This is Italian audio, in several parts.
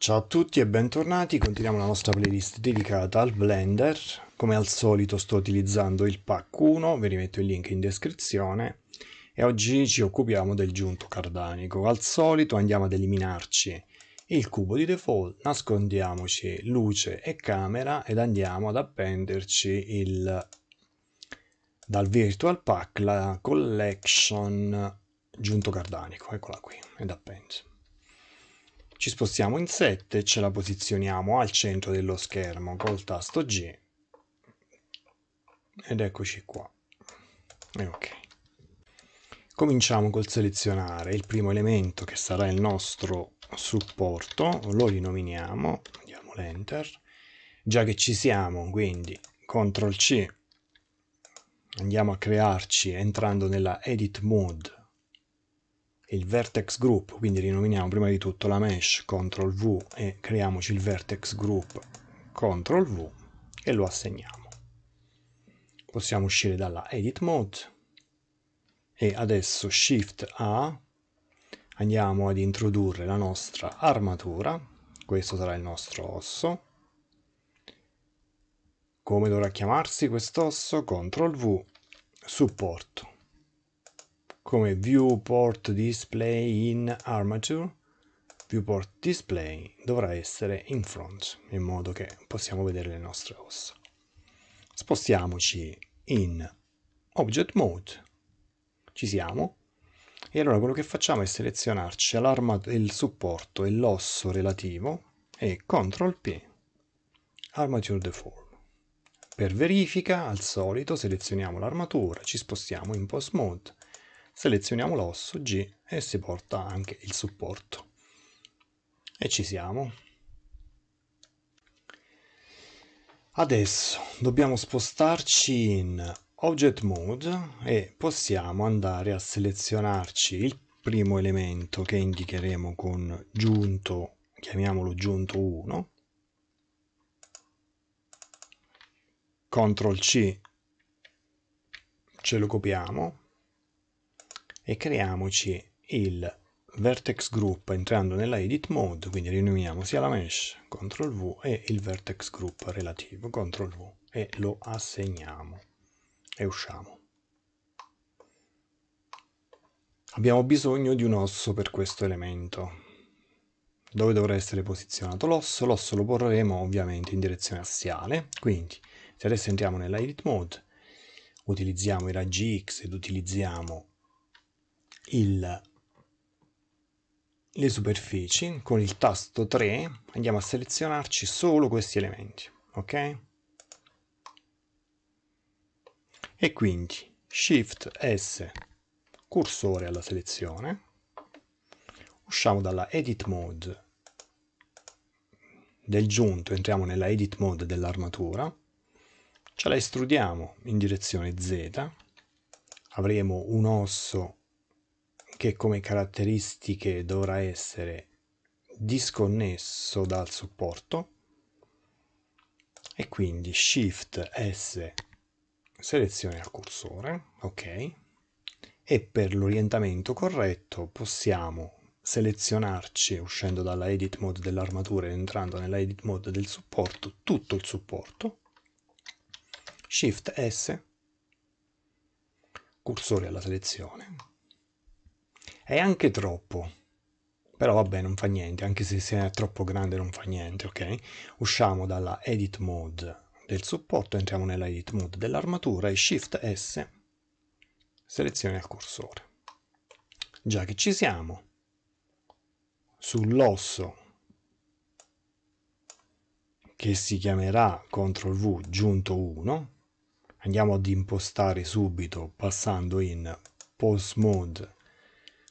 Ciao a tutti e bentornati, continuiamo la nostra playlist dedicata al Blender. Come al solito sto utilizzando il pack 1, vi rimetto il link in descrizione. E oggi ci occupiamo del giunto cardanico. Al solito andiamo ad eliminarci il cubo di default, nascondiamoci luce e camera ed andiamo ad appenderci il, dal virtual pack la collection giunto cardanico, eccola qui, ed appendi. Ci spostiamo in 7 e ce la posizioniamo al centro dello schermo col tasto G ed eccoci qua. E ok. Cominciamo col selezionare il primo elemento che sarà il nostro supporto, lo rinominiamo, diamo l'enter, già che ci siamo quindi CTRL C andiamo a crearci entrando nella edit mode il vertex group, quindi rinominiamo prima di tutto la mesh CTRL V e creiamoci il vertex group CTRL V e lo assegniamo. Possiamo uscire dalla edit mode e adesso shift A andiamo ad introdurre la nostra armatura, questo sarà il nostro osso. Come dovrà chiamarsi quest'osso? CTRL V, supporto come viewport display in armature viewport display dovrà essere in front in modo che possiamo vedere le nostre ossa spostiamoci in object mode ci siamo e allora quello che facciamo è selezionarci il supporto e l'osso relativo e CTRL P armature deform per verifica al solito selezioniamo l'armatura ci spostiamo in post mode selezioniamo l'osso G e si porta anche il supporto. E ci siamo. Adesso dobbiamo spostarci in Object Mode e possiamo andare a selezionarci il primo elemento che indicheremo con giunto, chiamiamolo giunto 1, CTRL C, ce lo copiamo, e creiamoci il vertex group entrando nella edit mode, quindi riuniamo sia la mesh, CTRL V, e il vertex group relativo, CTRL V, e lo assegniamo e usciamo. Abbiamo bisogno di un osso per questo elemento. Dove dovrà essere posizionato l'osso? L'osso lo porremo ovviamente in direzione assiale, quindi se adesso entriamo nella edit mode, utilizziamo i raggi X ed utilizziamo il, le superfici con il tasto 3 andiamo a selezionarci solo questi elementi ok e quindi shift s cursore alla selezione usciamo dalla edit mode del giunto entriamo nella edit mode dell'armatura ce la estrudiamo in direzione z avremo un osso che come caratteristiche dovrà essere disconnesso dal supporto e quindi Shift S selezione al cursore, ok, e per l'orientamento corretto possiamo selezionarci uscendo dalla edit mode dell'armatura e entrando nella edit mode del supporto tutto il supporto shift s cursore alla selezione è anche troppo. Però vabbè, non fa niente, anche se, se è troppo grande non fa niente, ok? Usciamo dalla Edit Mode del supporto, entriamo nella Edit Mode dell'armatura e Shift S seleziona il cursore. Già che ci siamo, sull'osso che si chiamerà CTRL V giunto 1 andiamo ad impostare subito passando in post mode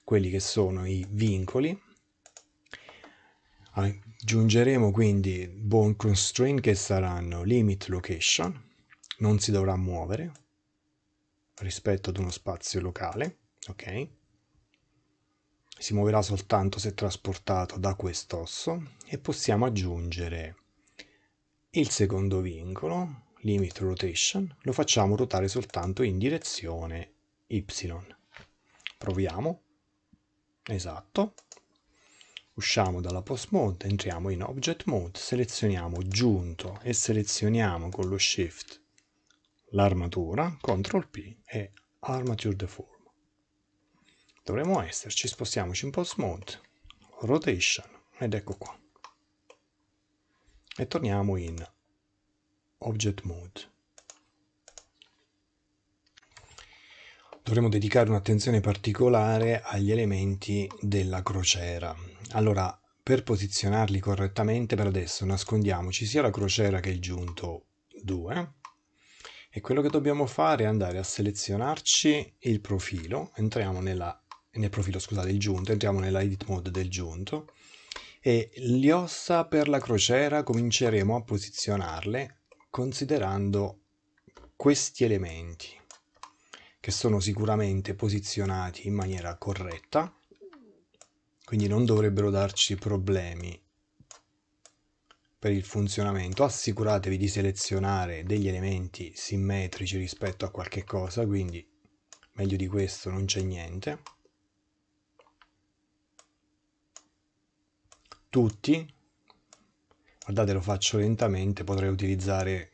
quelli che sono i vincoli. Aggiungeremo quindi bone constraint che saranno limit location, non si dovrà muovere rispetto ad uno spazio locale, ok? Si muoverà soltanto se trasportato da quest'osso e possiamo aggiungere il secondo vincolo, limit rotation, lo facciamo ruotare soltanto in direzione y. Proviamo. Esatto. Usciamo dalla Post Mode, entriamo in Object Mode, selezioniamo Giunto e selezioniamo con lo Shift l'armatura, CTRL P e Armature Deform. Dovremmo esserci, spostiamoci in Post Mode, Rotation ed ecco qua. E torniamo in Object Mode. dovremmo dedicare un'attenzione particolare agli elementi della crociera. Allora, per posizionarli correttamente, per adesso nascondiamoci sia la crociera che il giunto 2 e quello che dobbiamo fare è andare a selezionarci il profilo, entriamo nella, nel profilo, scusate, il giunto, entriamo nella edit mode del giunto e le ossa per la crociera cominceremo a posizionarle considerando questi elementi che sono sicuramente posizionati in maniera corretta, quindi non dovrebbero darci problemi per il funzionamento. Assicuratevi di selezionare degli elementi simmetrici rispetto a qualche cosa, quindi meglio di questo non c'è niente. Tutti, guardate lo faccio lentamente, potrei utilizzare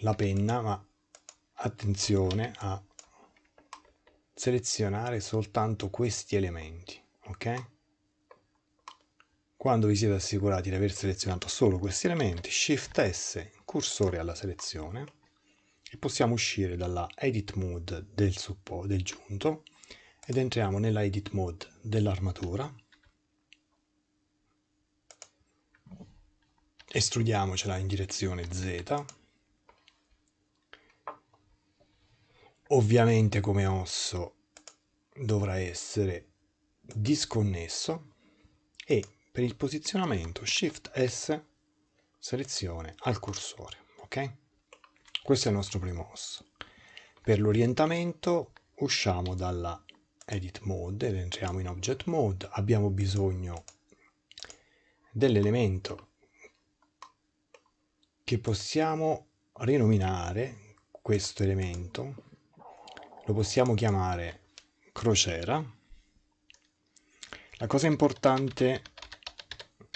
la penna, ma attenzione a selezionare soltanto questi elementi ok quando vi siete assicurati di aver selezionato solo questi elementi shift s cursore alla selezione e possiamo uscire dalla edit mode del, del giunto ed entriamo nella edit mode dell'armatura estrudiamocela in direzione z ovviamente come osso dovrà essere disconnesso e per il posizionamento Shift S selezione al cursore, ok? Questo è il nostro primo osso. Per l'orientamento usciamo dalla Edit Mode ed entriamo in Object Mode, abbiamo bisogno dell'elemento che possiamo rinominare questo elemento lo possiamo chiamare crociera. La cosa importante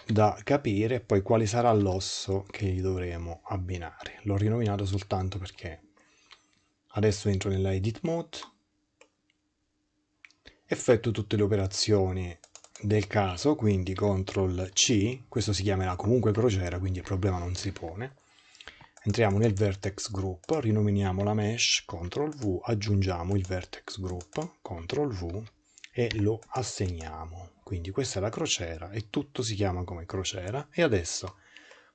da capire è poi quale sarà l'osso che gli dovremo abbinare. L'ho rinominato soltanto perché adesso entro nella edit mode, effetto tutte le operazioni del caso, quindi CTRL C, questo si chiamerà comunque crociera, quindi il problema non si pone Entriamo nel vertex group, rinominiamo la mesh, CTRL V, aggiungiamo il vertex group, CTRL V e lo assegniamo. Quindi questa è la crociera e tutto si chiama come crociera e adesso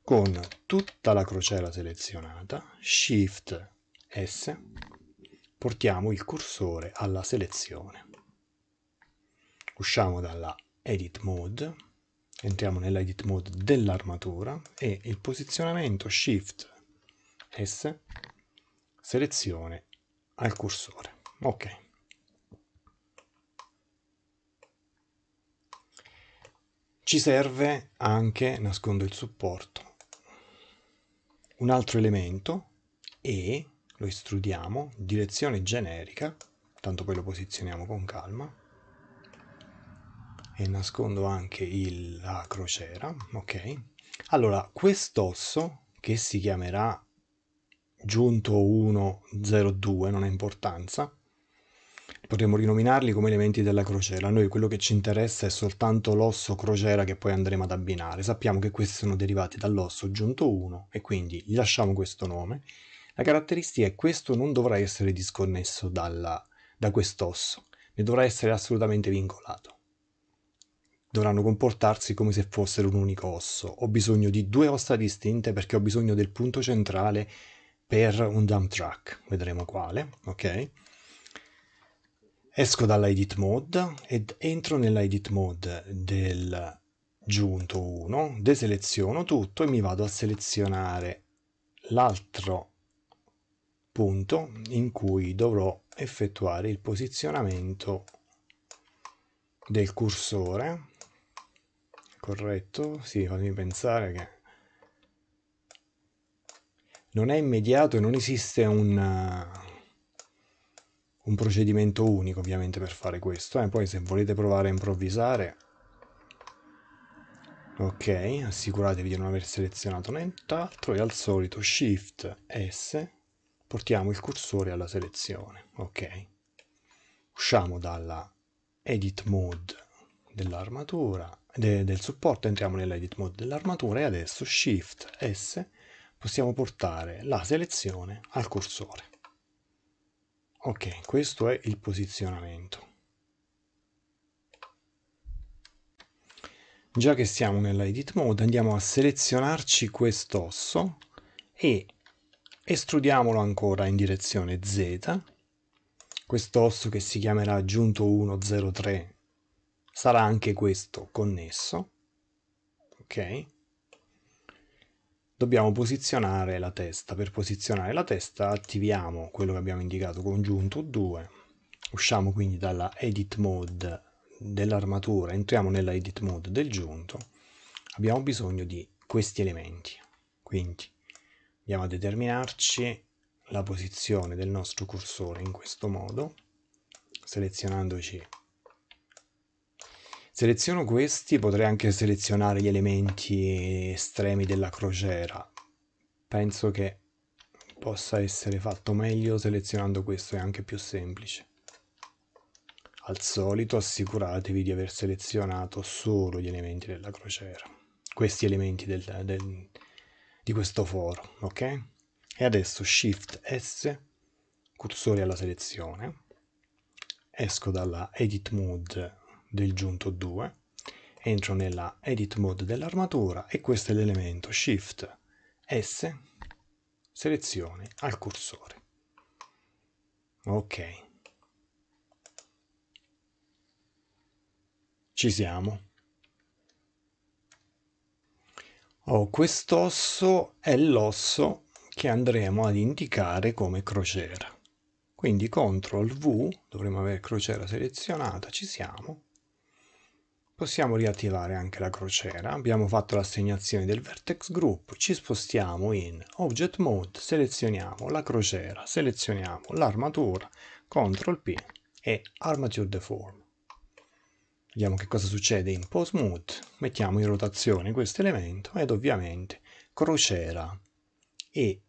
con tutta la crociera selezionata, Shift S, portiamo il cursore alla selezione. Usciamo dalla Edit Mode, entriamo nell'Edit Mode dell'armatura e il posizionamento Shift S, S, selezione al cursore. Ok. Ci serve anche, nascondo il supporto, un altro elemento e lo istrudiamo, direzione generica, tanto poi lo posizioniamo con calma, e nascondo anche il, la crociera, ok? Allora, quest'osso, che si chiamerà giunto 1, 0, 2, non ha importanza. Potremmo rinominarli come elementi della crociera. A noi quello che ci interessa è soltanto l'osso crociera che poi andremo ad abbinare. Sappiamo che questi sono derivati dall'osso giunto 1 e quindi gli lasciamo questo nome. La caratteristica è che questo non dovrà essere disconnesso dalla, da quest'osso, ne dovrà essere assolutamente vincolato. Dovranno comportarsi come se fossero un unico osso. Ho bisogno di due ossa distinte perché ho bisogno del punto centrale per un dump track, vedremo quale, ok? Esco dall'edit mode ed entro nell'edit mode del giunto 1, deseleziono tutto e mi vado a selezionare l'altro punto in cui dovrò effettuare il posizionamento del cursore corretto? Sì, fammi pensare che non è immediato e non esiste un, uh, un procedimento unico ovviamente per fare questo. Eh. Poi se volete provare a improvvisare, ok, assicuratevi di non aver selezionato nient'altro e al solito Shift S portiamo il cursore alla selezione, ok. Usciamo dalla Edit Mode dell'armatura, de, del supporto, entriamo nell'edit mode dell'armatura e adesso Shift S possiamo portare la selezione al cursore. Ok, questo è il posizionamento. Già che siamo nella edit mode andiamo a selezionarci quest'osso e estrudiamolo ancora in direzione Z. Quest'osso che si chiamerà aggiunto 103 sarà anche questo connesso. Ok? dobbiamo posizionare la testa. Per posizionare la testa attiviamo quello che abbiamo indicato congiunto 2, usciamo quindi dalla edit mode dell'armatura, entriamo nella edit mode del giunto, abbiamo bisogno di questi elementi. Quindi andiamo a determinarci la posizione del nostro cursore in questo modo, selezionandoci Seleziono questi, potrei anche selezionare gli elementi estremi della crociera. Penso che possa essere fatto meglio selezionando questo, è anche più semplice. Al solito assicuratevi di aver selezionato solo gli elementi della crociera, questi elementi del, del, di questo foro, ok? E adesso Shift S, cursore alla selezione, esco dalla Edit Mode del giunto 2, entro nella Edit Mode dell'armatura e questo è l'elemento Shift S, selezione al cursore. Ok. Ci siamo. Oh, quest'osso è l'osso che andremo ad indicare come crociera. Quindi CTRL V, dovremmo avere crociera selezionata, ci siamo, Possiamo riattivare anche la crociera, abbiamo fatto l'assegnazione del vertex group, ci spostiamo in Object Mode, selezioniamo la crociera, selezioniamo l'armatura, CTRL P e Armature Deform. Vediamo che cosa succede in Pose Mode, mettiamo in rotazione questo elemento ed ovviamente crociera e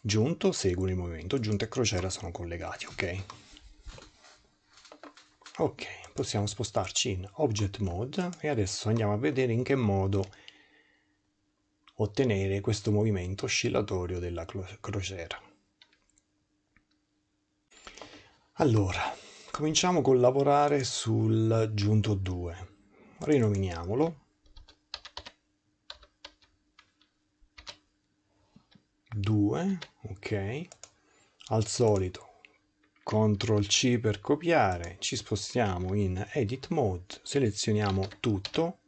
giunto segue il movimento, giunto e crociera sono collegati, ok? Ok possiamo spostarci in Object Mode e adesso andiamo a vedere in che modo ottenere questo movimento oscillatorio della crociera. Allora, cominciamo col lavorare sul giunto 2. Rinominiamolo. Due, ok. Al solito CTRL C per copiare, ci spostiamo in Edit Mode, selezioniamo tutto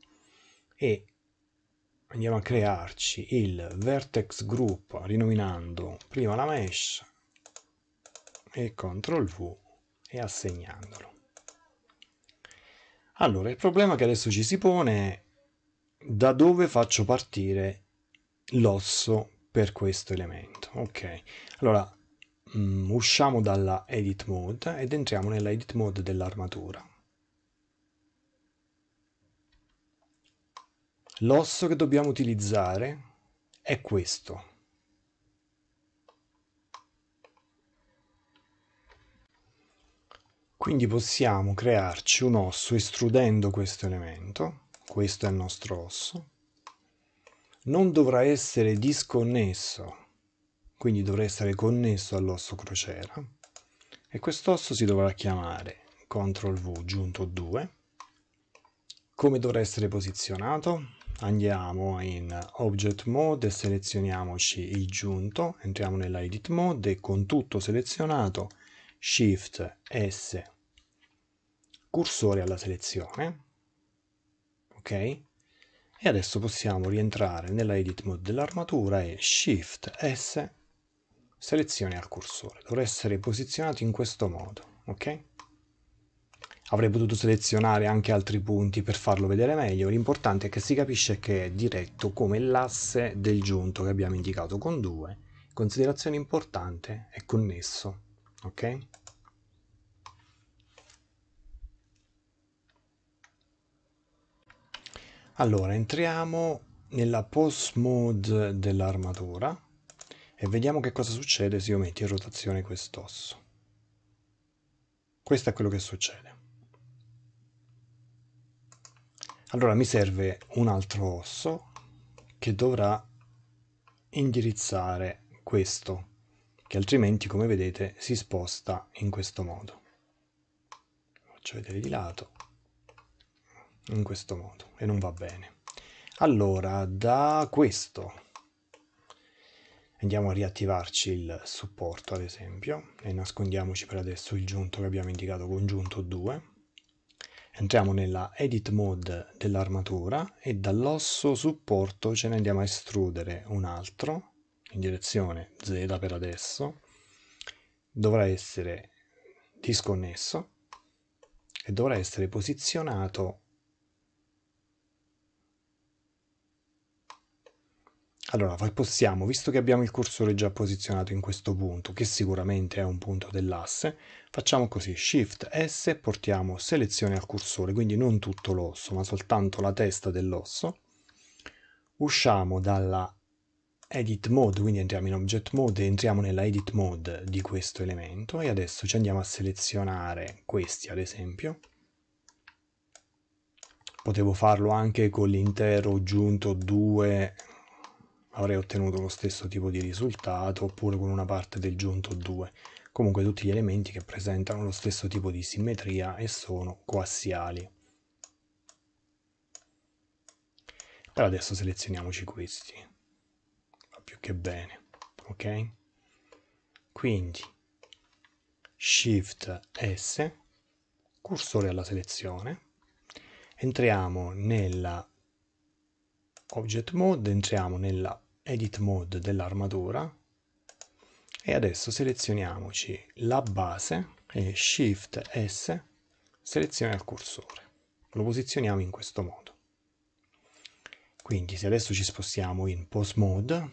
e andiamo a crearci il Vertex Group rinominando prima la mesh e CTRL V e assegnandolo. Allora, il problema che adesso ci si pone è da dove faccio partire l'osso per questo elemento. Ok, allora Mm, usciamo dalla edit mode ed entriamo nella edit mode dell'armatura. L'osso che dobbiamo utilizzare è questo. Quindi possiamo crearci un osso estrudendo questo elemento, questo è il nostro osso, non dovrà essere disconnesso quindi dovrà essere connesso all'osso crociera e quest'osso si dovrà chiamare CTRL V giunto 2 come dovrà essere posizionato? Andiamo in Object Mode e selezioniamoci il giunto, entriamo nell'Edit Mode e con tutto selezionato Shift S cursore alla selezione, ok? E adesso possiamo rientrare nella Edit Mode dell'armatura e Shift S selezioni al cursore. Dovrà essere posizionato in questo modo, ok? Avrei potuto selezionare anche altri punti per farlo vedere meglio, l'importante è che si capisce che è diretto come l'asse del giunto che abbiamo indicato con 2. Considerazione importante, è connesso, ok? Allora, entriamo nella post mode dell'armatura e vediamo che cosa succede se io metto in rotazione quest'osso. Questo è quello che succede. Allora mi serve un altro osso che dovrà indirizzare questo, che altrimenti come vedete si sposta in questo modo. Faccio vedere di lato, in questo modo, e non va bene. Allora, da questo andiamo a riattivarci il supporto ad esempio e nascondiamoci per adesso il giunto che abbiamo indicato con giunto 2 entriamo nella edit mode dell'armatura e dall'osso supporto ce ne andiamo a estrudere un altro in direzione Z per adesso dovrà essere disconnesso e dovrà essere posizionato Allora, noi possiamo, visto che abbiamo il cursore già posizionato in questo punto, che sicuramente è un punto dell'asse, facciamo così, Shift S portiamo selezione al cursore, quindi non tutto l'osso, ma soltanto la testa dell'osso. Usciamo dalla Edit Mode, quindi entriamo in Object Mode e entriamo nella Edit Mode di questo elemento e adesso ci andiamo a selezionare questi, ad esempio, potevo farlo anche con l'intero giunto 2 avrei ottenuto lo stesso tipo di risultato oppure con una parte del giunto 2. Comunque tutti gli elementi che presentano lo stesso tipo di simmetria e sono coassiali. Per adesso selezioniamoci questi. Va più che bene, ok? Quindi Shift S, cursore alla selezione, entriamo nella Object Mode, entriamo nella Edit Mode dell'armatura e adesso selezioniamoci la base e Shift S seleziona il cursore. Lo posizioniamo in questo modo. Quindi se adesso ci spostiamo in Pose Mode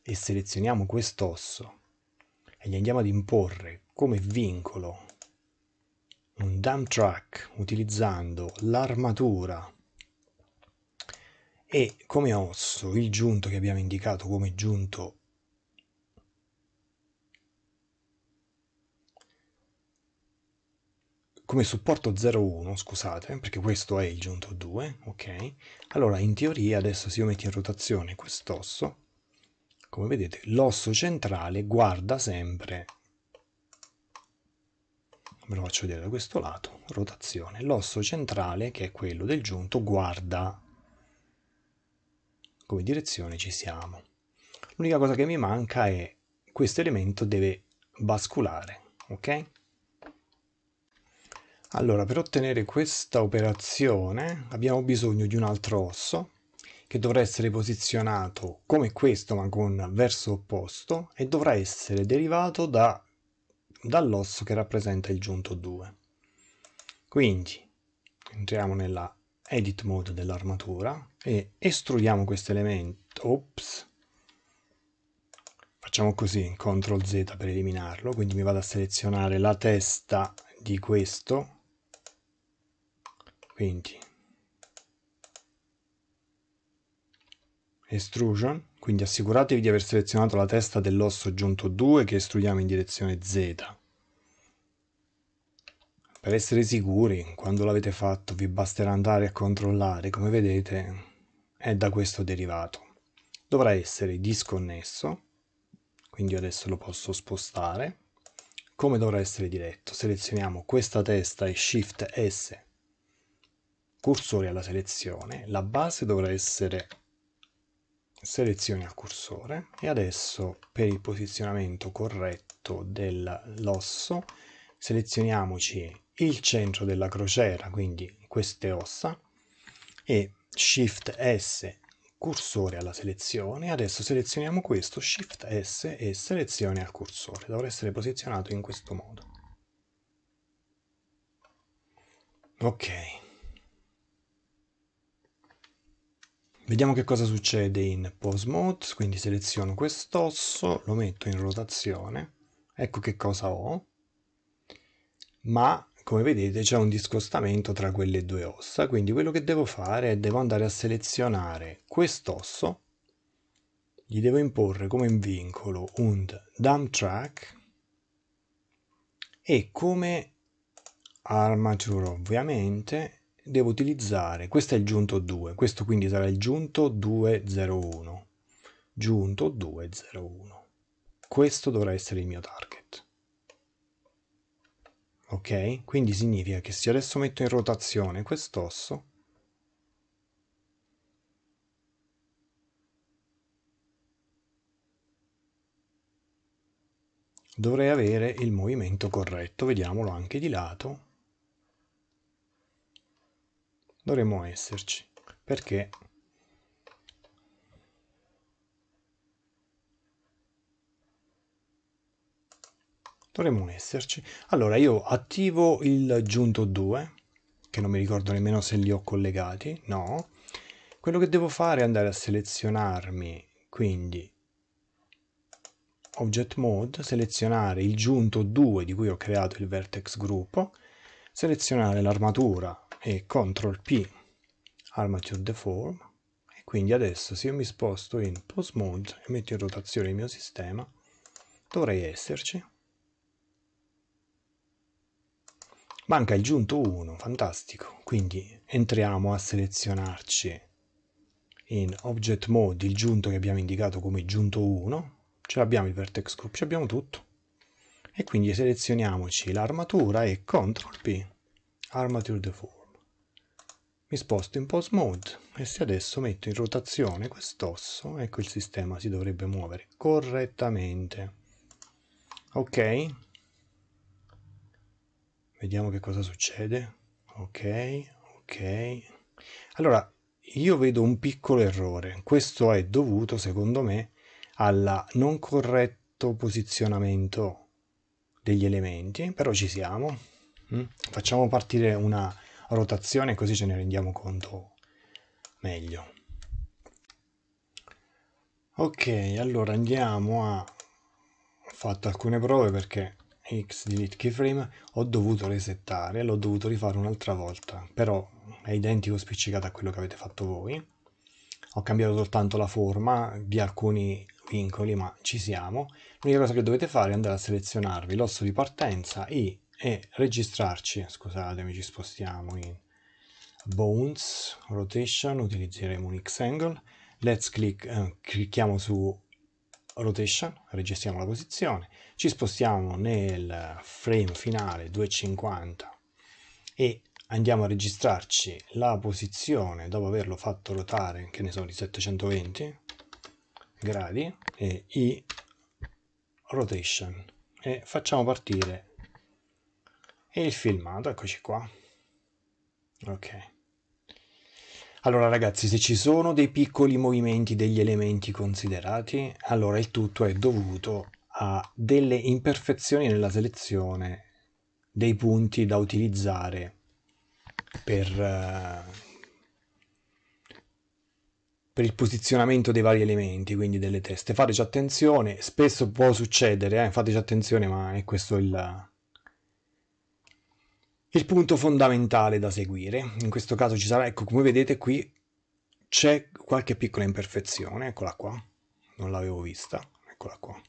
e selezioniamo quest'osso e gli andiamo ad imporre come vincolo un dump track utilizzando l'armatura e come osso il giunto che abbiamo indicato come giunto come supporto 0,1, scusate, perché questo è il giunto 2, ok? Allora, in teoria, adesso se io metto in rotazione quest'osso, come vedete, l'osso centrale guarda sempre, ve lo faccio vedere da questo lato, rotazione, l'osso centrale, che è quello del giunto, guarda come direzione ci siamo. L'unica cosa che mi manca è questo elemento deve basculare, ok? Allora, per ottenere questa operazione abbiamo bisogno di un altro osso che dovrà essere posizionato come questo ma con verso opposto e dovrà essere derivato da, dall'osso che rappresenta il giunto 2. Quindi entriamo nella edit mode dell'armatura e estrudiamo questo elemento. Ops. Facciamo così, CTRL Z per eliminarlo, quindi mi vado a selezionare la testa di questo, quindi extrusion, quindi assicuratevi di aver selezionato la testa dell'osso giunto 2 che estrudiamo in direzione Z. Per essere sicuri, quando l'avete fatto vi basterà andare a controllare, come vedete è da questo derivato. Dovrà essere disconnesso, quindi adesso lo posso spostare. Come dovrà essere diretto? Selezioniamo questa testa e Shift S, cursore alla selezione, la base dovrà essere selezione al cursore e adesso per il posizionamento corretto dell'osso selezioniamoci il centro della crociera, quindi queste ossa, e Shift S cursore alla selezione. Adesso selezioniamo questo, Shift S e selezione al cursore. Dovrà essere posizionato in questo modo. Ok. Vediamo che cosa succede in Pose Mode, quindi seleziono quest'osso, lo metto in rotazione, ecco che cosa ho ma come vedete c'è un discostamento tra quelle due ossa, quindi quello che devo fare è devo andare a selezionare quest'osso, gli devo imporre come vincolo un dump track e come armature ovviamente devo utilizzare, questo è il giunto 2, questo quindi sarà il giunto 201, giunto 201, questo dovrà essere il mio target ok? Quindi significa che se adesso metto in rotazione quest'osso, dovrei avere il movimento corretto, vediamolo anche di lato. Dovremmo esserci, perché Dovremmo esserci. Allora io attivo il giunto 2, che non mi ricordo nemmeno se li ho collegati, no. Quello che devo fare è andare a selezionarmi, quindi Object Mode, selezionare il giunto 2 di cui ho creato il vertex gruppo, selezionare l'armatura e CTRL P Armature Deform e quindi adesso se io mi sposto in Pose Mode e metto in rotazione il mio sistema dovrei esserci. Manca il giunto 1, fantastico. Quindi entriamo a selezionarci in Object Mode il giunto che abbiamo indicato come giunto 1. Ce l'abbiamo il vertex group, ce l'abbiamo tutto. E quindi selezioniamoci l'armatura e CTRL P, Armature Deform. Mi sposto in Pose Mode e se adesso metto in rotazione quest'osso, ecco il sistema si dovrebbe muovere correttamente. Ok, vediamo che cosa succede ok ok allora io vedo un piccolo errore questo è dovuto secondo me alla non corretto posizionamento degli elementi però ci siamo mm? facciamo partire una rotazione così ce ne rendiamo conto meglio ok allora andiamo a ho fatto alcune prove perché X delete keyframe ho dovuto resettare, l'ho dovuto rifare un'altra volta, però è identico spiccicato a quello che avete fatto voi. Ho cambiato soltanto la forma di alcuni vincoli, ma ci siamo. L'unica cosa che dovete fare è andare a selezionarvi l'osso di partenza e, e registrarci, scusatemi, ci spostiamo in Bones, Rotation, utilizzeremo un X-Angle. Let's click, eh, clicchiamo su rotation, registriamo la posizione, ci spostiamo nel frame finale 250 e andiamo a registrarci la posizione dopo averlo fatto ruotare, che ne so, di 720 gradi e i rotation e facciamo partire il filmato, eccoci qua. Ok. Allora ragazzi, se ci sono dei piccoli movimenti degli elementi considerati, allora il tutto è dovuto a delle imperfezioni nella selezione dei punti da utilizzare per, eh, per il posizionamento dei vari elementi, quindi delle teste. Fateci attenzione, spesso può succedere, eh? fateci attenzione, ma è questo il, il punto fondamentale da seguire, in questo caso ci sarà, ecco come vedete qui c'è qualche piccola imperfezione, eccola qua, non l'avevo vista, eccola qua.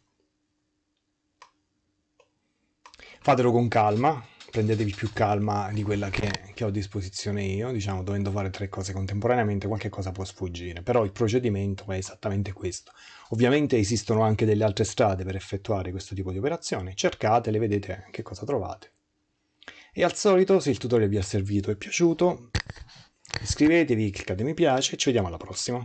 Fatelo con calma, prendetevi più calma di quella che, che ho a disposizione io, diciamo dovendo fare tre cose contemporaneamente qualche cosa può sfuggire, però il procedimento è esattamente questo. Ovviamente esistono anche delle altre strade per effettuare questo tipo di operazioni, cercatele, vedete che cosa trovate e al solito, se il tutorial vi è servito e piaciuto, iscrivetevi, cliccate mi piace e ci vediamo alla prossima.